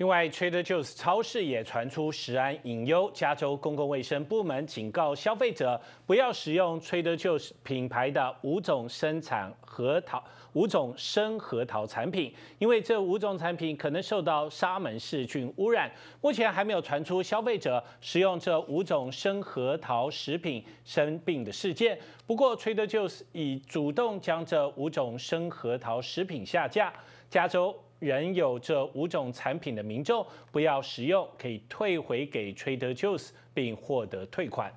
另外，Trader Joe's 超市也传出食安隐忧，加州公共卫生部门警告消费者不要使用 Trader Joe's 品牌的五种生产核桃、五种生核桃产品，因为这五种产品可能受到沙门氏菌污染。目前还没有传出消费者食用这五种生核桃食品生病的事件，不过 Trader Joe's 已主动将这五种生核桃食品下架。加州仍有这五种产品的民众，不要使用，可以退回给 Trader Joe's，并获得退款。